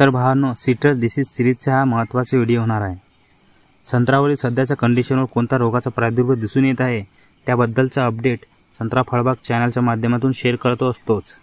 तर भावांनो citrus disease सिरीजचा हा महत्त्वाचा व्हिडिओ होणार आहे संत्रावरील सध्याच्या कंडिशनवर कोणता रोगाचा प्रादुर्भाव दिसून येत आहे त्याबद्दलचा अपडेट संत्रा फळबाग चॅनलच्या माध्यमातून शेअर करतो असतोच